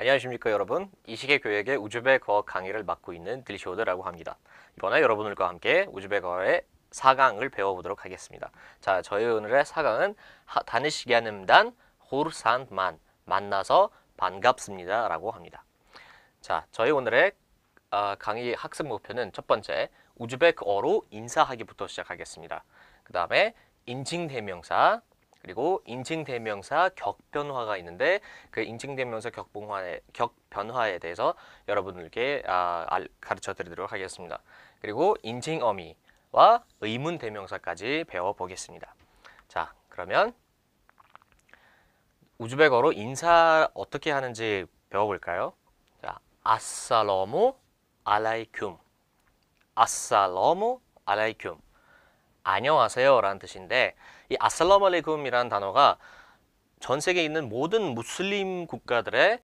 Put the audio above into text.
안녕하십니까 여러분 이시계 교육의 우즈베 거어 강의를 맡고 있는 드리오드라고 합니다 이번에 여러분들과 함께 우즈베 거어의 4강을 배워보도록 하겠습니다 자 저희 오늘의 4강은 다니시게하는단 호르산만 만나서 반갑습니다 라고 합니다 자 저희 오늘의 어, 강의 학습 목표는 첫 번째 우즈베 크어로 인사하기부터 시작하겠습니다 그 다음에 인칭 대명사 그리고 인칭대명사 격변화가 있는데 그 인칭대명사 격변화에, 격변화에 대해서 여러분들께 아, 가르쳐 드리도록 하겠습니다. 그리고 인칭어미와 의문대명사까지 배워보겠습니다. 자, 그러면 우즈벡어로 인사 어떻게 하는지 배워볼까요? 자, 아살라무 알라이쿰 아살라무 알라이쿰 안녕하세요라는 뜻인데 이 아살라말레이쿰이라는 단어가 전 세계에 있는 모든 무슬림 국가들의